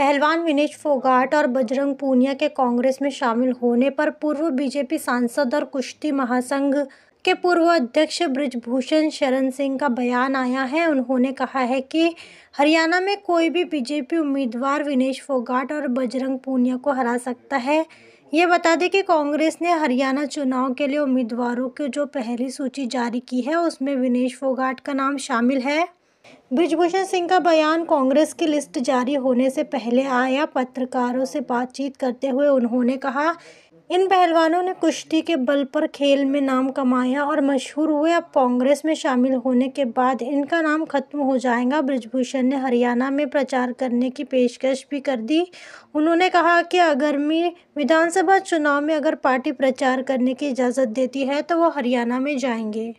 पहलवान विनेश फोगाट और बजरंग पूनिया के कांग्रेस में शामिल होने पर पूर्व बीजेपी सांसद और कुश्ती महासंघ के पूर्व अध्यक्ष ब्रजभूषण शरण सिंह का बयान आया है उन्होंने कहा है कि हरियाणा में कोई भी बीजेपी उम्मीदवार विनेश फोगाट और बजरंग पूनिया को हरा सकता है ये बता दें कि कांग्रेस ने हरियाणा चुनाव के लिए उम्मीदवारों की जो पहली सूची जारी की है उसमें विनेश फोगाट का नाम शामिल है ब्रिजभूषण सिंह का बयान कांग्रेस की लिस्ट जारी होने से पहले आया पत्रकारों से बातचीत करते हुए उन्होंने कहा इन पहलवानों ने कुश्ती के बल पर खेल में नाम कमाया और मशहूर हुए अब कांग्रेस में शामिल होने के बाद इनका नाम खत्म हो जाएगा ब्रिजभूषण ने हरियाणा में प्रचार करने की पेशकश भी कर दी उन्होंने कहा कि अगर मैं विधानसभा चुनाव में अगर पार्टी प्रचार करने की इजाज़त देती है तो वो हरियाणा में जाएंगे